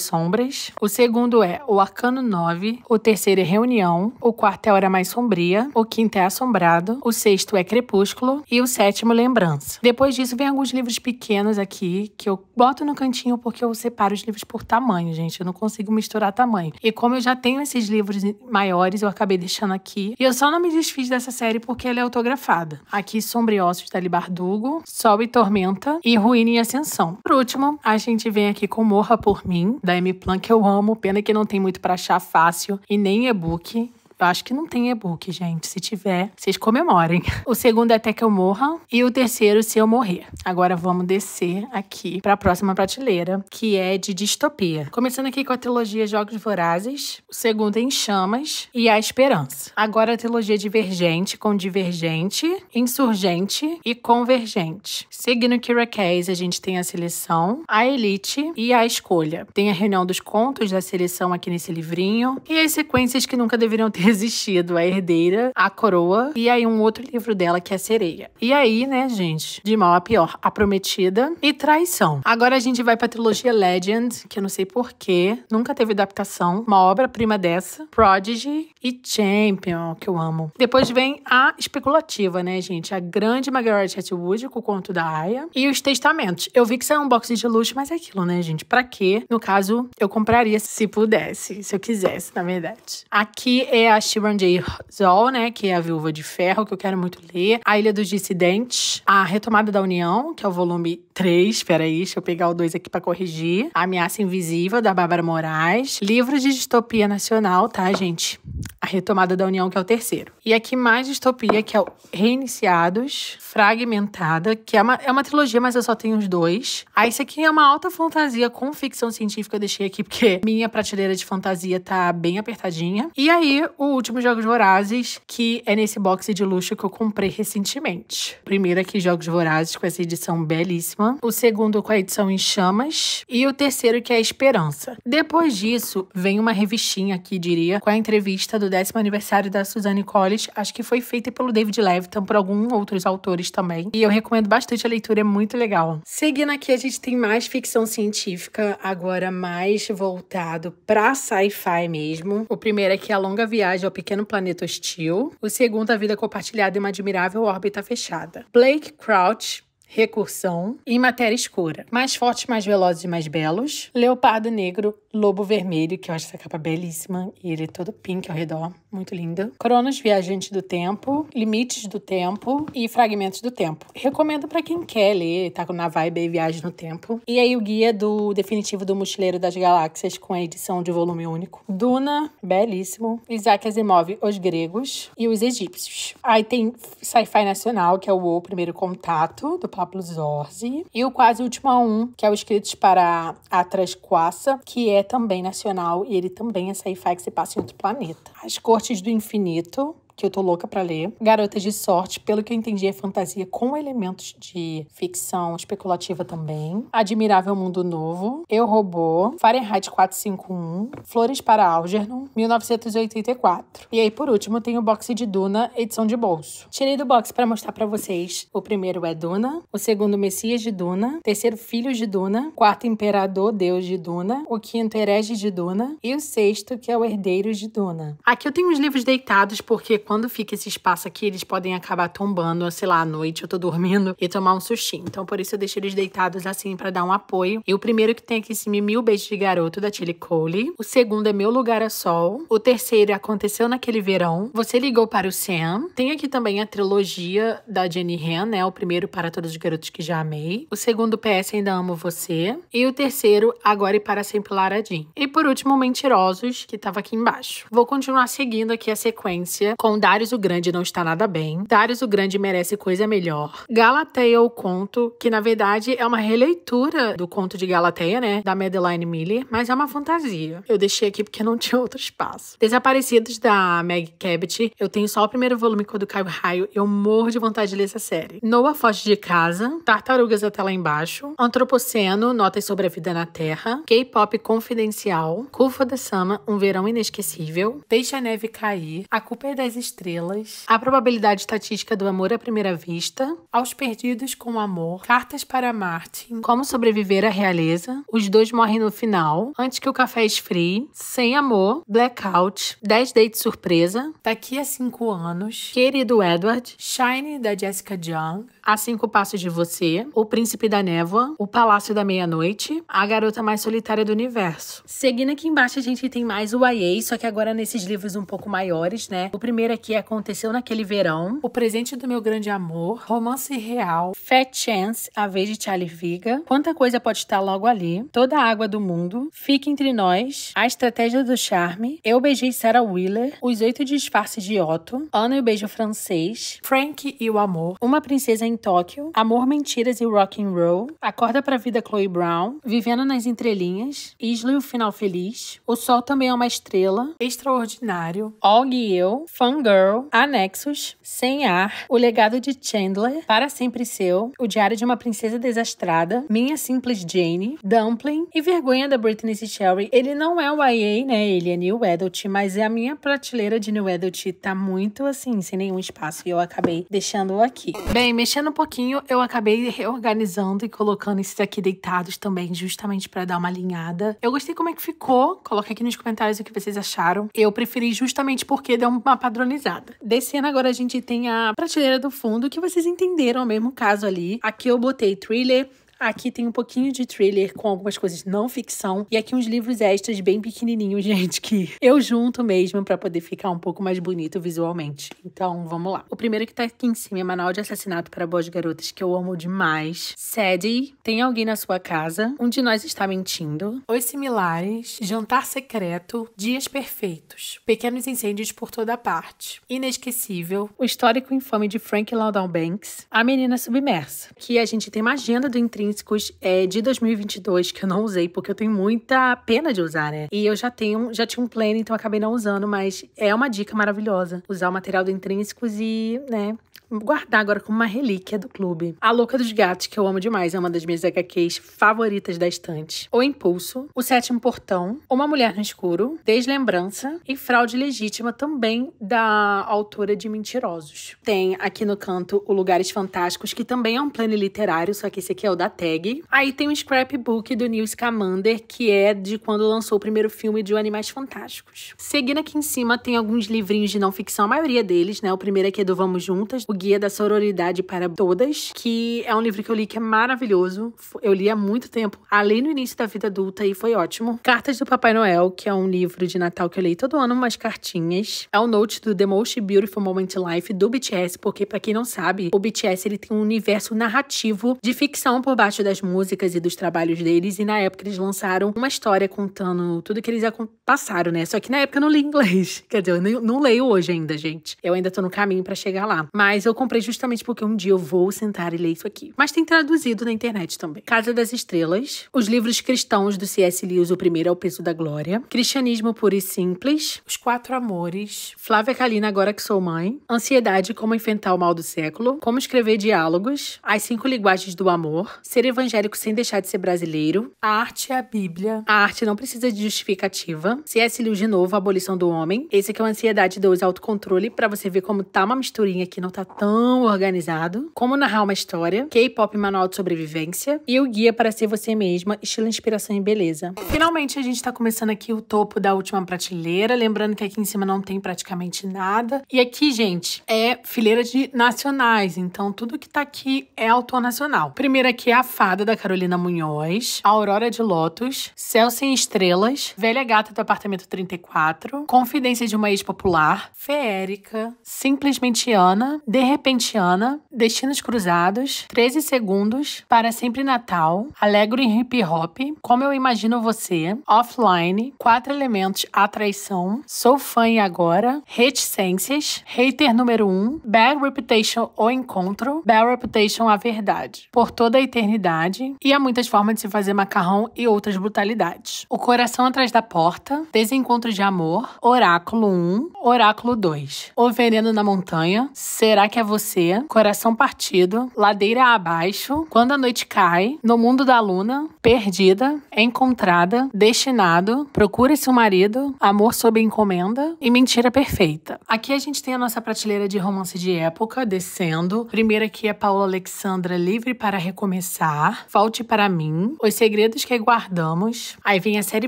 Sombras. O segundo é O Arcano 9. O terceiro é Reunião. O quarto é Hora Mais Sombria. O quinto é Assombrado. O sexto é Crepúsculo. E o sétimo, Lembrança. Depois disso, vem alguns livros pequenos aqui que eu boto no cantinho porque eu separo os livros por tamanho, gente. Eu não consigo misturar tamanho. E como eu já tenho esses livros livros maiores, eu acabei deixando aqui. E eu só não me desfiz dessa série porque ela é autografada. Aqui, Sombriossos, da Libardugo, Sol e Tormenta e Ruína e Ascensão. Por último, a gente vem aqui com Morra Por Mim, da M. Plan, que eu amo. Pena que não tem muito para achar fácil e nem e-book. Eu acho que não tem e-book, gente. Se tiver, vocês comemorem. O segundo é Até que eu morra. E o terceiro, Se eu morrer. Agora vamos descer aqui para a próxima prateleira, que é de distopia. Começando aqui com a trilogia Jogos Vorazes. O segundo é Em Chamas e A Esperança. Agora a trilogia Divergente com Divergente, Insurgente e Convergente. Seguindo Kira Kays, a gente tem a seleção, a elite e a escolha. Tem a reunião dos contos da seleção aqui nesse livrinho. E as sequências que nunca deveriam ter resistido, a herdeira, a coroa e aí um outro livro dela que é Sereia. E aí, né, gente, de mal a pior, a prometida e traição. Agora a gente vai pra trilogia Legend, que eu não sei porquê, nunca teve adaptação, uma obra-prima dessa, Prodigy e Champion, que eu amo. Depois vem a especulativa, né, gente, a grande Margaret Atwood com o conto da Aya e os testamentos. Eu vi que saiu um box de luxo, mas é aquilo, né, gente, pra quê? No caso, eu compraria se pudesse, se eu quisesse, na verdade. Aqui é a da Sharon J. Zoll, né, que é A Viúva de Ferro, que eu quero muito ler. A Ilha dos Dissidentes, A Retomada da União, que é o volume 3, peraí, deixa eu pegar o 2 aqui para corrigir. A Ameaça Invisível, da Bárbara Moraes. Livros de Distopia Nacional, tá, gente? A Retomada da União, que é o terceiro. E aqui mais distopia, que é o Reiniciados, Fragmentada, que é uma, é uma trilogia, mas eu só tenho os dois. Aí ah, isso aqui é uma alta fantasia com ficção científica, eu deixei aqui porque minha prateleira de fantasia tá bem apertadinha. E aí, o o último Jogos Vorazes, que é nesse boxe de luxo que eu comprei recentemente. O primeiro aqui, Jogos Vorazes, com essa edição belíssima. O segundo com a edição em chamas. E o terceiro, que é a Esperança. Depois disso, vem uma revistinha aqui, diria, com a entrevista do décimo aniversário da Suzanne Collins. Acho que foi feita pelo David Levitan, por alguns outros autores também. E eu recomendo bastante a leitura, é muito legal. Seguindo aqui, a gente tem mais ficção científica, agora mais voltado pra sci-fi mesmo. O primeiro aqui é a Longa Viagem viagem ao é pequeno planeta hostil. O segundo, A Vida Compartilhada em uma Admirável Órbita Fechada. Blake Crouch, Recursão e Matéria Escura. Mais fortes, mais velozes e mais belos. Leopardo Negro, Lobo Vermelho, que eu acho essa capa belíssima. E ele é todo pink ao redor muito linda. Cronos Viajante do Tempo, Limites do Tempo e Fragmentos do Tempo. Recomendo para quem quer ler, tá na vibe aí, Viagem no Tempo. E aí o guia do definitivo do Mochileiro das Galáxias com a edição de volume único. Duna, belíssimo. Isaac Asimov, Os Gregos e Os Egípcios. Aí tem Sci-Fi Nacional, que é o O Primeiro Contato, do Pablo Zorzi. E o Quase Último a Um, que é o Escritos para a Trasquaça, que é também nacional e ele também é sci-fi que se passa em outro planeta. As Cortes partes do infinito que eu tô louca para ler. Garotas de Sorte, pelo que eu entendi, é fantasia com elementos de ficção especulativa também. Admirável Mundo Novo, Eu Robô, Fahrenheit 451, Flores para Algernon, 1984. E aí, por último, tem o boxe de Duna, edição de bolso. Tirei do box para mostrar para vocês. O primeiro é Duna, o segundo Messias de Duna, terceiro Filho de Duna, quarto Imperador Deus de Duna, o quinto Herege de Duna e o sexto que é o Herdeiro de Duna. Aqui eu tenho os livros deitados porque quando fica esse espaço aqui, eles podem acabar tombando, sei lá, à noite eu tô dormindo e tomar um sustinho. Então por isso eu deixo eles deitados assim para dar um apoio. E o primeiro que tem aqui em cima é Mil Beijos de Garoto, da Tilly Cole. O segundo é Meu Lugar a é Sol. O terceiro Aconteceu Naquele Verão. Você Ligou para o Sam. Tem aqui também a trilogia da Jenny Han, né? O primeiro Para Todos os Garotos que Já Amei. O segundo PS Ainda Amo Você. E o terceiro Agora e Para Sempre Laradim. E por último Mentirosos, que tava aqui embaixo. Vou continuar seguindo aqui a sequência com Darius o Grande não está nada bem. Darius o Grande merece coisa melhor. Galateia, o conto, que na verdade é uma releitura do conto de Galateia, né? Da Madeline Miller, mas é uma fantasia. Eu deixei aqui porque não tinha *laughs* outro espaço. Desaparecidos da Meg Cabot, eu tenho só o primeiro volume cai o Raio. Eu morro de vontade de ler essa série. Noah foge de casa, Tartarugas até lá embaixo, Antropoceno, Notas sobre a Vida na Terra, K-pop confidencial, Culpa da Sama, Um Verão Inesquecível, Deixa a Neve Cair, A Culpa é da estrelas, a probabilidade estatística do amor à primeira vista, aos perdidos com amor, cartas para Martin, como sobreviver à realeza, os dois morrem no final, antes que o café esfrie, sem amor, blackout, 10 dates surpresa, daqui a 5 anos, querido Edward, Shine da Jessica Jung, a Cinco Passos de Você, O Príncipe da Névoa, O Palácio da Meia-Noite, A Garota Mais Solitária do Universo. Seguindo aqui embaixo, a gente tem mais o YA, só que agora nesses livros um pouco maiores, né? O primeiro aqui é Aconteceu Naquele Verão, O Presente do Meu Grande Amor, Romance Real, Fat Chance, A Vez de Charlie Viga, Quanta Coisa Pode Estar Logo Ali, Toda a Água do Mundo, Fique Entre Nós, A Estratégia do Charme, Eu Beijei Sarah Wheeler, Os Oito Disfarces de Otto, Ana e o Beijo Francês, Frank e o Amor, Uma Princesa em Tóquio, Amor, Mentiras e Rock and Roll, Acorda pra Vida Chloe Brown, Vivendo nas Entrelinhas, Isla e o Final Feliz, O Sol Também é uma Estrela, Extraordinário, Og e Eu, Fangirl, Anexos, Sem Ar, O Legado de Chandler, Para Sempre Seu, O Diário de uma Princesa Desastrada, Minha Simples Jane, Dumpling e Vergonha da Britney Sherry. Ele não é o YA, né? Ele é New Adult, mas é a minha prateleira de New Adult tá muito assim, sem nenhum espaço e eu acabei deixando aqui. Bem, mexendo Mexendo um pouquinho, eu acabei reorganizando e colocando esses aqui deitados também, justamente para dar uma alinhada. Eu gostei como é que ficou. Coloca aqui nos comentários o que vocês acharam. Eu preferi justamente porque deu uma padronizada. Descendo agora a gente tem a prateleira do fundo, que vocês entenderam o mesmo caso ali. Aqui eu botei thriller, Aqui tem um pouquinho de thriller com algumas coisas não ficção e aqui uns livros extras bem pequenininhos, *laughs* gente, que eu junto mesmo para poder ficar um pouco mais bonito visualmente. Então, vamos lá. O primeiro que tá aqui em cima é Manual de Assassinato para Boas Garotas, que eu amo demais. Sadie, tem alguém na sua casa? Um de nós está mentindo. Os similares, Jantar Secreto, Dias Perfeitos, Pequenos Incêndios por Toda Parte, Inesquecível, O Histórico Infame de Frank Laudan Banks, A Menina Submersa, que a gente tem uma agenda do Intrim intrínsecos é, de 2022 que eu não usei, porque eu tenho muita pena de usar, né? E eu já tenho, já tinha um plano, então acabei não usando, mas é uma dica maravilhosa usar o material do intrínsecos e, né, guardar agora como uma relíquia do clube. A Louca dos Gatos, que eu amo demais, é uma das minhas HQs favoritas da estante. O Impulso, O Sétimo Portão, Uma Mulher no Escuro, Deslembrança e Fraude Legítima, também da autora de Mentirosos. Tem aqui no canto o Lugares Fantásticos, que também é um plano literário, só que esse aqui é o da tag. Aí tem o scrapbook do Neil Scamander, que é de quando lançou o primeiro filme de Animais Fantásticos. Seguindo aqui em cima, tem alguns livrinhos de não ficção, a maioria deles, né? O primeiro aqui é, é do Vamos Juntas, o Guia da Sororidade para Todas, que é um livro que eu li que é maravilhoso. Eu li há muito tempo, além no início da vida adulta, e foi ótimo. Cartas do Papai Noel, que é um livro de Natal que eu leio todo ano, umas cartinhas. É o um note do The Most Beautiful Moment in Life, do BTS, porque para quem não sabe, o BTS ele tem um universo narrativo de ficção por baixo parte das músicas e dos trabalhos deles, e na época eles lançaram uma história contando tudo que eles passaram, né? Só que na época eu não li *laughs* inglês. Quer dizer, eu não, não leio hoje ainda, gente. Eu ainda tô no caminho para chegar lá. Mas eu comprei justamente porque um dia eu vou sentar e ler isso aqui. Mas tem traduzido na internet também. Casa das Estrelas, os livros cristãos do C.S. Lewis, o primeiro é O Peso da Glória, Cristianismo Puro e Simples, Os Quatro Amores, Flávia Kalina, Agora Que Sou Mãe, Ansiedade, Como Enfrentar o Mal do Século, Como Escrever Diálogos, As Cinco Linguagens do Amor, ser evangélico sem deixar de ser brasileiro. A arte é a Bíblia. A arte não precisa de justificativa. É C.S. Lewis de novo, a abolição do homem. Esse aqui é o Ansiedade 2, autocontrole, para você ver como tá uma misturinha que não tá tão organizado. Como narrar uma história. K-pop manual de sobrevivência. E o guia para ser você mesma, estilo inspiração e beleza. Finalmente a gente tá começando aqui o topo da última prateleira. Lembrando que aqui em cima não tem praticamente nada. E aqui, gente, é fileira de nacionais. Então tudo que tá aqui é autor nacional. Primeiro aqui é a Fada da Carolina Munhoz, Aurora de Lotus, Céu Sem Estrelas, Velha Gata do Apartamento 34, Confidência de uma Ex-Popular, Feérica, Simplesmente Ana, De Repente Ana, Destinos Cruzados, 13 Segundos, Para Sempre Natal, Alegro em Hip Hop, Como Eu Imagino Você, Offline, Quatro Elementos, A Traição, Sou Fã e Agora, Reticências, Hater Número 1, Bad Reputation, ou Encontro, Bad Reputation, A Verdade. Por toda a eternidade modernidade e há muitas formas de se fazer macarrão e outras brutalidades. O Coração Atrás da Porta, Desencontros de Amor, Oráculo 1, Oráculo 2, O Veneno na Montanha, Será que é Você, Coração Partido, Ladeira Abaixo, Quando a Noite Cai, No Mundo da Luna, Perdida, Encontrada, Destinado, procura seu Marido, Amor sob Encomenda e Mentira Perfeita. Aqui a gente tem a nossa prateleira de romance de época, descendo. Primeiro aqui é Paula Alexandra, Livre para Recomeçar voltar, volte para mim, os segredos que guardamos. Aí vem a série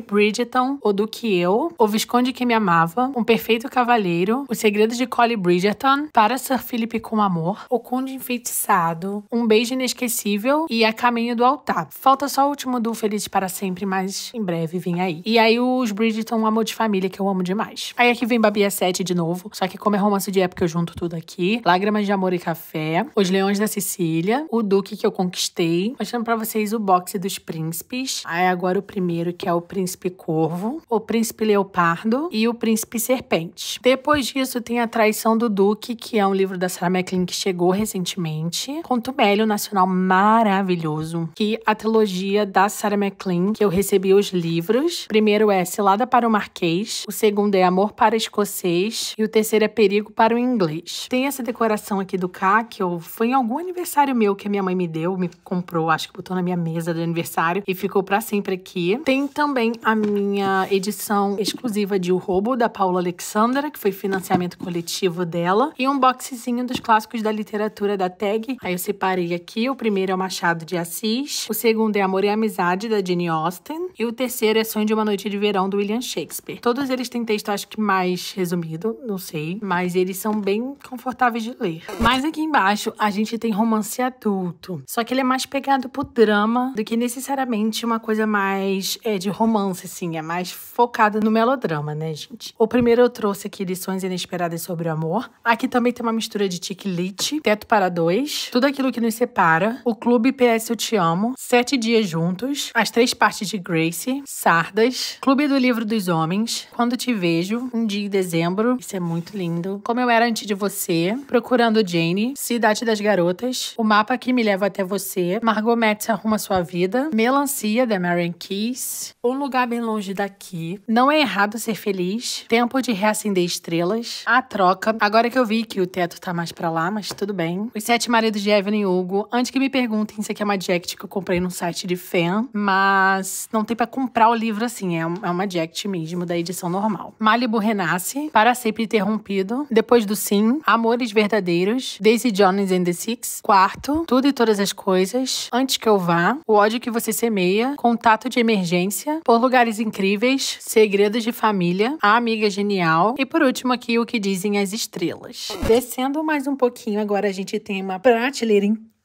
Bridgerton, O Duque Eu, O Visconde que Me Amava, Um Perfeito Cavaleiro, Os Segredos de Collie Bridgerton, Para Sir Philip com Amor, O Conde Enfeitiçado, Um Beijo Inesquecível e A Caminho do Altar. Falta só o último do Feliz para Sempre, mas em breve vem aí. E aí os Bridgerton, Amor de Família, que eu amo demais. Aí aqui vem Babia 7 de novo, só que como é romance de época, eu junto tudo aqui. Lágrimas de Amor e Café, Os Leões da Sicília, O Duque que eu conquistei, mostrando para vocês o boxe dos príncipes. Aí agora o primeiro, que é o príncipe corvo, o príncipe leopardo e o príncipe serpente. Depois disso tem A Traição do Duque, que é um livro da Sarah McLean que chegou recentemente. Contumélio Nacional maravilhoso, que a trilogia da Sarah McLean, que eu recebi os livros. O primeiro é Cilada para o Marquês, o segundo é Amor para Escocês e o terceiro é Perigo para o Inglês. Tem essa decoração aqui do K, que eu, foi em algum aniversário meu que a minha mãe me deu, me comprou comprou, acho que botou na minha mesa do aniversário e ficou para sempre aqui. Tem também a minha edição exclusiva de O Roubo, da Paula Alexandra, que foi financiamento coletivo dela, e um boxezinho dos clássicos da literatura da Tag. Aí eu separei aqui, o primeiro é o Machado de Assis, o segundo é Amor e Amizade, da Jane Austen, e o terceiro é Sonho de uma Noite de Verão, do William Shakespeare. Todos eles têm texto, acho que mais resumido, não sei, mas eles são bem confortáveis de ler. Mas aqui embaixo a gente tem romance adulto, só que ele é mais pesado pegado pro drama do que necessariamente uma coisa mais é, de romance, assim. É mais focada no melodrama, né, gente? O primeiro eu trouxe aqui lições inesperadas sobre o amor. Aqui também tem uma mistura de Tic Lit, Teto para Dois, Tudo Aquilo Que Nos Separa, O Clube PS Eu Te Amo, Sete Dias Juntos, As Três Partes de Grace, Sardas, Clube do Livro dos Homens, Quando Te Vejo, Um Dia em Dezembro, isso é muito lindo, Como Eu Era Antes de Você, Procurando Jane, Cidade das Garotas, O Mapa Que Me Leva Até Você, Margot Metz arruma sua vida. Melancia, The Marion Keys. Um lugar bem longe daqui. Não é errado ser feliz. Tempo de reacender estrelas. A troca. Agora que eu vi que o teto tá mais pra lá, mas tudo bem. Os sete maridos de Evelyn Hugo. Antes que me perguntem, se aqui é uma jacket que eu comprei num site de fan, mas não tem para comprar o livro assim. É, é uma jacket mesmo da edição normal. Malibu renasce. Para sempre interrompido. Depois do sim. Amores verdadeiros. Daisy Jones and the Six. Quarto. Tudo e todas as coisas antes que eu vá, o ódio que você semeia, contato de emergência, por lugares incríveis, segredos de família, a amiga genial e, por último, aqui o que dizem as estrelas. Descendo mais um pouquinho, agora a gente tem uma prateleira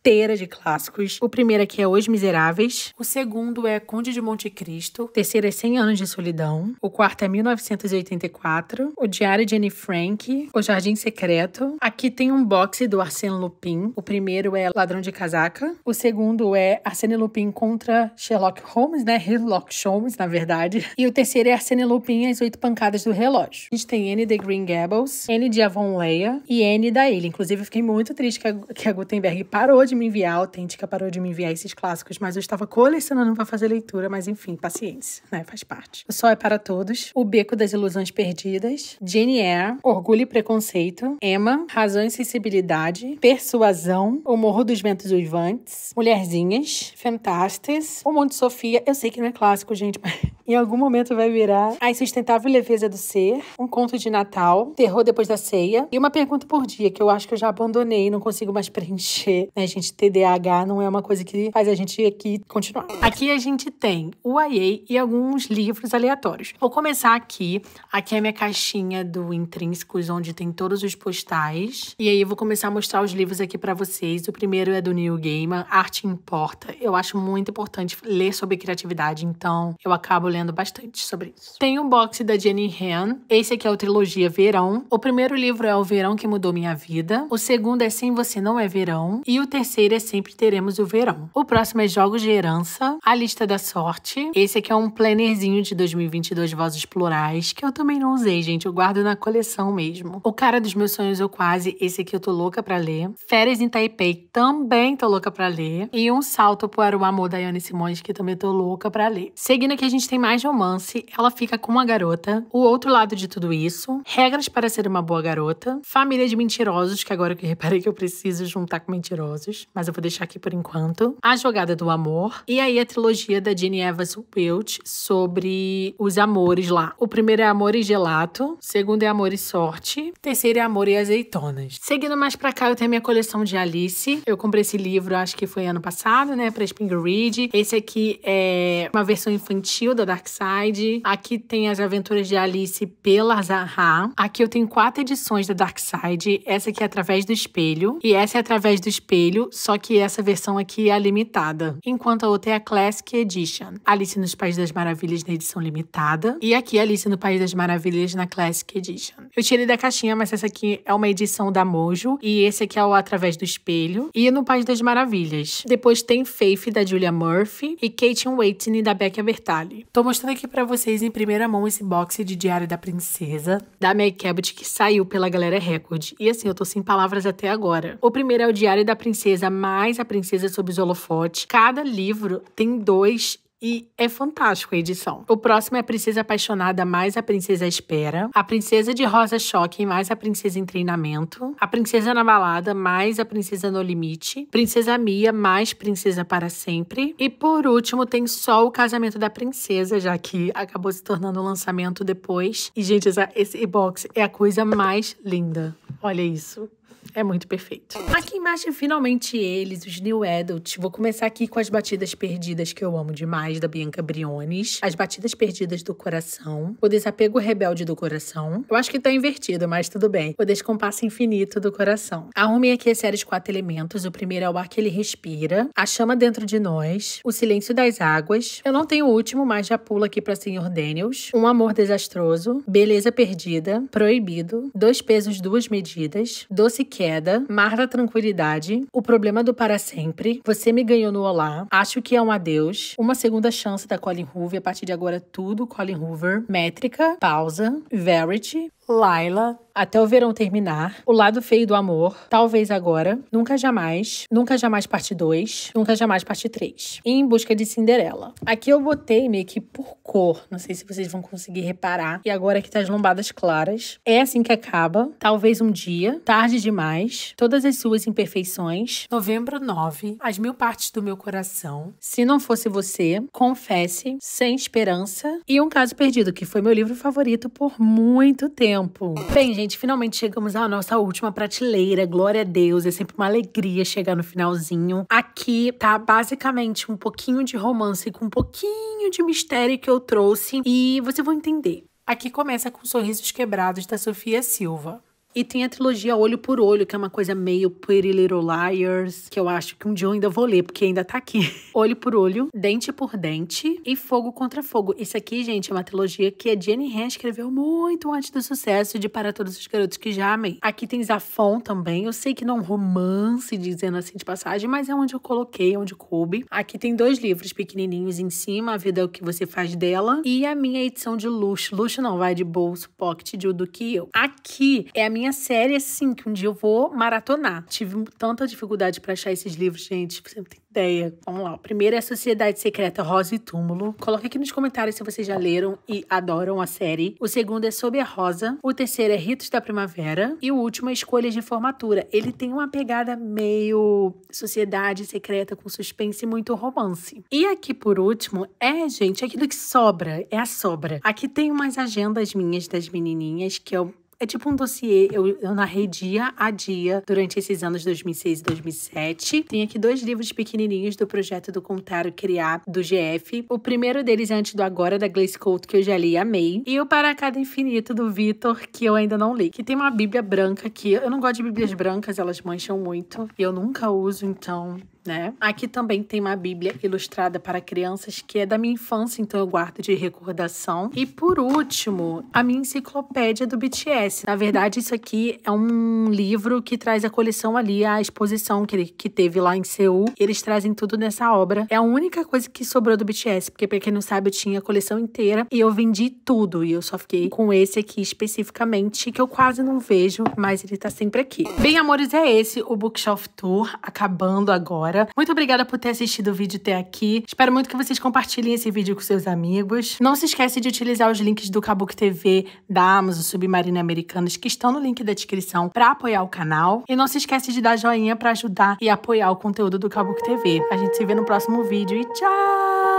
inteira de clássicos. O primeiro aqui é Os Miseráveis. O segundo é Conde de Monte Cristo. O terceiro é 100 Anos de Solidão. O quarto é 1984. O Diário de Anne Frank. O Jardim Secreto. Aqui tem um boxe do Arsène Lupin. O primeiro é Ladrão de Casaca. O segundo é Arsène Lupin contra Sherlock Holmes, né? Sherlock Holmes, na verdade. E o terceiro é Arsène Lupin e as Oito Pancadas do Relógio. A gente tem N de Green Gables, N de Avonlea e N da Ilha. Inclusive, eu fiquei muito triste que a, que a Gutenberg parou de de me enviar, a Autêntica parou de me enviar esses clássicos, mas eu estava colecionando para fazer leitura, mas enfim, paciência, né? Faz parte. O Sol é para Todos, O Beco das Ilusões Perdidas, Jenny Eyre, Orgulho e Preconceito, Emma, Razão e Sensibilidade, Persuasão, O Morro dos Ventos Uivantes, Mulherzinhas, Fantastes, O Monte Sofia, eu sei que não é clássico, gente, mas *laughs* em algum momento vai virar A Insustentável Leveza do Ser, Um Conto de Natal, Terror Depois da Ceia e Uma Pergunta por Dia, que eu acho que eu já abandonei, e não consigo mais *laughs* preencher, né, gente? gente, TDAH não é uma coisa que faz a gente aqui continuar. Aqui a gente tem o IA e alguns livros aleatórios. Vou começar aqui. Aqui é a minha caixinha do Intrínsecos, onde tem todos os postais. E aí eu vou começar a mostrar os livros aqui para vocês. O primeiro é do Neil Gaiman, Arte Importa. Eu acho muito importante ler sobre criatividade, então eu acabo lendo bastante sobre isso. Tem um box da Jenny Han. Esse aqui é o trilogia Verão. O primeiro livro é O Verão que Mudou Minha Vida. O segundo é Sem Você Não É Verão. E o terceiro terceira é sempre teremos o verão. O próximo é Jogos de Herança, A Lista da Sorte. Esse aqui é um plannerzinho de 2022 Vozes Plurais, que eu também não usei, gente. Eu guardo na coleção mesmo. O Cara dos Meus Sonhos Eu Quase, esse aqui eu tô louca pra ler. Férias em Taipei, também tô louca pra ler. E Um Salto para o Amor, da Yane Simões, que também tô louca pra ler. Seguindo aqui, a gente tem mais romance. Ela fica com uma garota. O Outro Lado de Tudo Isso. Regras para Ser Uma Boa Garota. Família de Mentirosos, que agora que eu reparei que eu preciso juntar com Mentirosos mas eu vou deixar aqui por enquanto. A Jogada do Amor. E aí a trilogia da Jenny Evans Wilt sobre os amores lá. O primeiro é Amor e Gelato. O segundo é Amor e Sorte. O terceiro é Amor e Azeitonas. Seguindo mais pra cá, eu tenho a minha coleção de Alice. Eu comprei esse livro, acho que foi ano passado, né? Pra Spring Read. Esse aqui é uma versão infantil da Dark Side. Aqui tem as aventuras de Alice pela Zaha. Aqui eu tenho quatro edições da Dark Side. Essa aqui é através do espelho. E essa é através do espelho. Brasil, só que essa versão aqui é a limitada, enquanto a outra é a Classic Edition. Alice nos País das Maravilhas na edição limitada e aqui Alice no País das Maravilhas na Classic Edition. Eu tirei da caixinha, mas essa aqui é uma edição da Mojo. E esse aqui é o Através do Espelho. E no País das Maravilhas. Depois tem Faith, da Julia Murphy. E Kate Waitney, da Becca Bertali. Tô mostrando aqui pra vocês em primeira mão esse boxe de Diário da Princesa. Da Meg Cabot, que saiu pela Galera Record. E assim, eu tô sem palavras até agora. O primeiro é o Diário da Princesa, mais A Princesa sob os Holofotes. Cada livro tem dois e é fantástico a edição. O próximo é a Princesa Apaixonada mais a Princesa Espera, a Princesa de Rosa Choque mais a Princesa em Treinamento, a Princesa na Balada mais a Princesa no Limite, Princesa Mia mais Princesa para Sempre e por último tem só o Casamento da Princesa, já que acabou se tornando um lançamento depois. E gente, essa, esse box é a coisa mais linda. Olha isso. É muito perfeito. Aqui embaixo, finalmente, eles, os New Adults. Vou começar aqui com as batidas perdidas que eu amo demais, da Bianca Briones. As batidas perdidas do coração. O desapego rebelde do coração. Eu acho que tá invertido, mas tudo bem. O descompasso infinito do coração. Arrumem aqui a série de quatro elementos. O primeiro é o ar que ele respira. A chama dentro de nós. O silêncio das águas. Eu não tenho o último, mas já pulo aqui pra Senhor Daniels. Um amor desastroso. Beleza perdida. Proibido. Dois pesos, duas medidas. Doce Queda, Mar da Tranquilidade, O Problema do Para Sempre, Você Me Ganhou no Olá, Acho Que É um Adeus, Uma Segunda Chance da Colin Hoover, a partir de agora tudo Colin Hoover, Métrica, Pausa, Verity, Laila, Até o Verão Terminar, O Lado Feio do Amor, Talvez Agora, Nunca Jamais, Nunca Jamais Parte 2, Nunca Jamais Parte 3 Em Busca de Cinderela. Aqui eu botei meio que por cor, não sei se vocês vão conseguir reparar, e agora aqui tá as lombadas claras. É assim que acaba, Talvez Um Dia, Tarde Demais, Todas as Suas Imperfeições, Novembro 9, As Mil Partes do Meu Coração, Se Não Fosse Você, Confesse, Sem Esperança e Um Caso Perdido, que foi meu livro favorito por muito tempo tempo. Bem, gente, finalmente chegamos à nossa última prateleira. Glória a Deus, é sempre uma alegria chegar no finalzinho. Aqui tá basicamente um pouquinho de romance com um pouquinho de mistério que eu trouxe e você vai entender. Aqui começa com sorrisos quebrados da Sofia Silva. E tem a trilogia Olho por Olho, que é uma coisa meio Pretty Little Liars, que eu acho que um dia eu ainda vou ler, porque ainda tá aqui. *laughs* olho por Olho, Dente por Dente e Fogo contra Fogo. Isso aqui, gente, é uma trilogia que a Jenny Han escreveu muito antes do sucesso de Para Todos os Garotos que Já Amei. Aqui tem Zafon também. Eu sei que não é um romance, dizendo assim de passagem, mas é onde eu coloquei, onde coube. Aqui tem dois livros pequenininhos em cima, A Vida é o que Você Faz Dela e a minha edição de luxo. Luxo não, vai de bolso, pocket, de o do que eu. Aqui é a minha minha série, assim, que um dia eu vou maratonar. Tive tanta dificuldade para achar esses livros, gente, pra você não ter ideia. Vamos lá. O primeiro é Sociedade Secreta Rosa e Túmulo. Coloque aqui nos comentários se vocês já leram e adoram a série. O segundo é Sob a Rosa. O terceiro é Ritos da Primavera. E o último é Escolhas de Formatura. Ele tem uma pegada meio sociedade secreta com suspense e muito romance. E aqui, por último, é, gente, aquilo que sobra. É a sobra. Aqui tem umas agendas minhas das menininhas que eu é tipo um dossiê, eu, eu narrei dia a dia durante esses anos 2006 e 2007. Tem aqui dois livros pequenininhos do projeto do Contar Criar, do GF. O primeiro deles é Antes do Agora, da Glace Couto, que eu já li e amei. E o Para Cada Infinito, do Vitor, que eu ainda não li. Que tem uma bíblia branca que eu não gosto de bíblias brancas, elas mancham muito. E eu nunca uso, então né? Aqui também tem uma Bíblia ilustrada para crianças que é da minha infância, então eu guardo de recordação. E por último, a minha enciclopédia do BTS. Na verdade, isso aqui é um livro que traz a coleção ali, a exposição que, ele, que teve lá em Seul. Eles trazem tudo nessa obra. É a única coisa que sobrou do BTS, porque pra quem não sabe, eu tinha a coleção inteira e eu vendi tudo. E eu só fiquei com esse aqui especificamente, que eu quase não vejo, mas ele tá sempre aqui. Bem, amores, é esse o Bookshelf Tour, acabando agora agora. Muito obrigada por ter assistido o vídeo até aqui. Espero muito que vocês compartilhem esse vídeo com seus amigos. Não se esquece de utilizar os links do Kabuki TV, da Amazon, Submarina Americanas, que estão no link da descrição para apoiar o canal. E não se esquece de dar joinha para ajudar e apoiar o conteúdo do Kabuki TV. A gente se vê no próximo vídeo e tchau!